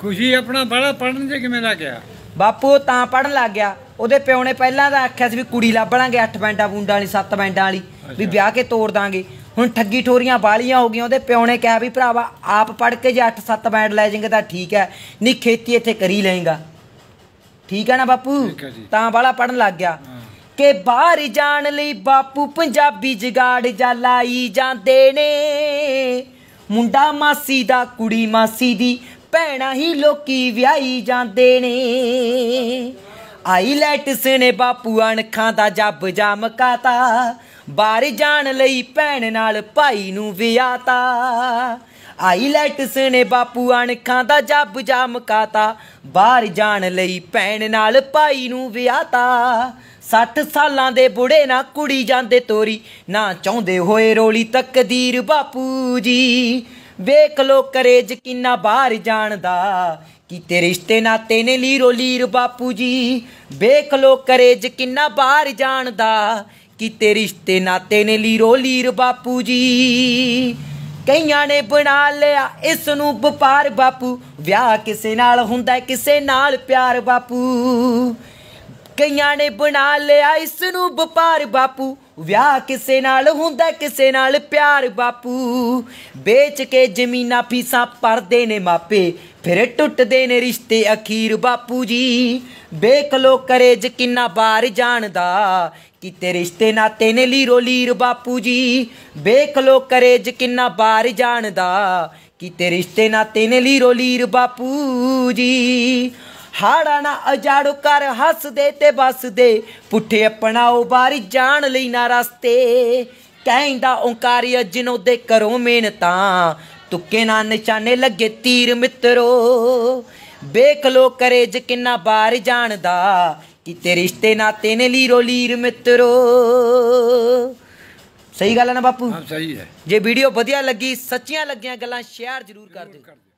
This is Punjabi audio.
ਖੁਸ਼ੀ ਆਪਣਾ ਬੜਾ ਪੜਨ ਜੇ ਕਿਵੇਂ ਲੱਗ ਗਿਆ ਬਾਪੂ ਤਾਂ ਪੜਨ ਲੱਗ ਗਿਆ ਉਹਦੇ ਪਿਓ ਨੇ ਪਹਿਲਾਂ ਤਾਂ ਆਖਿਆ ਸੀ ਵੀ ਕੁੜੀ ਲੱਭ ਲਾਂਗੇ 8 ਬੈਂਡਾਂ ਬੂੰਡਾਂ ਵਾਲੀ 7 ਬੈਂਡਾਂ ਵਾਲੀ ਵੀ ਵਿਆਹ ਕੇ ਤੋੜ ਦਾਂਗੇ ਹੁਣ ਠੱਗੀ ਠੋਰੀਆਂ ਬਾਲੀਆਂ ਹੋ ਗਈਆਂ ਉਹਦੇ ਪਿਓ ਨੇ ਕਿਹਾ ਵੀ ਭਰਾਵਾ ਆਪ ਪੜ ਕੇ ਜੇ 8-7 ਬੈਂਡ ਲੈ ਜਿੰਗੇ ਤਾਂ ਠੀਕ ਹੈ ਨਹੀਂ ਖੇਤੀ ਇੱਥੇ ਕਰੀ ਲਏਗਾ ਠੀਕ ਹੈ ਨਾ ਬਾਪੂ ਤਾਂ ਬਾਲਾ ਪੜਨ ਲੱਗ ਗਿਆ ਕਿ ਬਾਹਰ ਜਾਣ ਲਈ ਬਾਪੂ ਪੰਜਾਬੀ ਜਗਾੜ ਜਾ ਲਾਈ ਜਾਂਦੇ ਨੇ ਮੁੰਡਾ ਮਾਸੀ ਦਾ ਕੁੜੀ ਮਾਸੀ ਦੀ ਭੈਣਾ ਹੀ ਲੋਕੀ ਵਿਆਹੀ ਜਾਂਦੇ ਨੇ ਆਈ ਆਈਲੈਟਸ ਨੇ ਬਾਪੂ ਅਣਖਾਂ ਦਾ ਜੱਬ ਜਮਕਾਤਾ ਬਾਹਰ ਜਾਣ ਲਈ ਭੈਣ ਨਾਲ ਭਾਈ ਨੂੰ ਵਿਆਤਾ ਆਈ ਆਈਲੈਟਸ ਨੇ ਬਾਪੂ ਅਣਖਾਂ ਦਾ ਜੱਬ ਜਮਕਾਤਾ ਬਾਹਰ ਜਾਣ ਲਈ ਭੈਣ ਨਾਲ ਭਾਈ ਨੂੰ ਵਿਆਤਾ 60 ਸਾਲਾਂ ਦੇ ਬੁੜੇ ਨਾ ਕੁੜੀ ਜਾਂਦੇ ਤੋਰੀ ਨਾ ਚਾਹੁੰਦੇ ਹੋਏ ਰੋਲੀ ਤਕਦੀਰ ਬਾਪੂ ਜੀ ਵੇਖ ਲੋ ਕਰੇ ਜਕੀਨਾ ਬਾਹਰ ਜਾਣ ਦਾ ਕੀਤੇ ਰਿਸ਼ਤੇ ਨਾਤੇ ਨੇ ਲੀਰੋ ਲੀਰ ਬਾਪੂ ਜੀ ਵੇਖ ਲੋ ਕਰੇ ਜਕੀਨਾ ਬਾਹਰ ਜਾਣ ਦਾ ਕੀਤੇ ਰਿਸ਼ਤੇ ਨਾਤੇ ਨੇ ਲੀਰੋ ਲੀਰ ਬਾਪੂ ਜੀ ਕਈਆਂ ਨੇ ਬਣਾ ਲਿਆ ਇਸ ਨੂੰ ਵਪਾਰ ਬਾਪੂ ਵਿਆਹ ਕਿਸੇ ਨਾਲ ਹੁੰਦਾ ਕਿਸੇ ਨਾਲ ਪਿਆਰ ਬਾਪੂ ਕਈਆਂ ਨੇ ਬਣਾ ਲਿਆ ਇਸ ਨੂੰ ਵਪਾਰ ਬਾਪੂ ਵਿਆਹ ਕਿਸੇ ਨਾਲ ਹੁੰਦਾ ਕਿਸੇ ਨਾਲ ਪਿਆਰ ਬਾਪੂ ਵੇਚ ਕੇ ਜ਼ਮੀਨਾਂ ਫੀਸਾਂ ਪਰਦੇ ਨੇ ਮਾਪੇ ਫਿਰ ਟੁੱਟਦੇ ਨੇ ਰਿਸ਼ਤੇ ਅਖੀਰ ਬਾਪੂ ਜੀ ਵੇਖ ਲੋ ਕਰੇ ਜ ਕਿੰਨਾ ਬਾਰ ਜਾਣਦਾ ਕਿਤੇ ਰਿਸ਼ਤੇ ਨਾਤੇ ਨੇ ਲੀਰੋ ਲੀਰ ਬਾਪੂ ਜੀ ਵੇਖ ਲੋ ਕਰੇ ਜ ਕਿੰਨਾ ਬਾਰ ਜਾਣਦਾ ਕਿਤੇ ਰਿਸ਼ਤੇ ਨਾਤੇ ਨੇ ਲੀਰੋ ਲੀਰ ਬਾਪੂ ਜੀ ਹਾੜਾ ਨਾ ਕਰ ਹੱਸਦੇ ਤੇ ਬਸਦੇ ਪੁੱਠੇ ਅਪਣਾਓ ਬਾਰੀ ਜਾਣ ਲਈ ਨਾ ਰਸਤੇ ਕਹਿੰਦਾ ਓੰਕਾਰੀ ਜਿਨੋ ਦੇ ਕਰੋ ਮਿਹਨਤਾਂ ਤੁੱਕੇ ਨਾ ਨਿਸ਼ਾਨੇ ਲੱਗੇ ਤੀਰ ਮਿੱਤਰੋ ਵੇਖ ਲੋ ਕਰੇ ਜ ਕਿੰਨਾ ਬਾਰ ਜਾਣਦਾ ਕਿ ਤੇ ਰਿਸ਼ਤੇ ਨਾਤੇ ਨੇ ਲੀਰੋ ਲੀਰ ਮਿੱਤਰੋ ਸਹੀ ਗੱਲ ਹੈ ਨਾ ਬਾਪੂ ਹਾਂ ਸਹੀ ਹੈ ਜੇ ਵੀਡੀਓ ਵਧੀਆ ਲੱਗੀ ਸੱਚੀਆਂ ਲੱਗੀਆਂ ਗੱਲਾਂ ਸ਼ੇਅਰ ਜ਼ਰੂਰ ਕਰ ਦਿਓ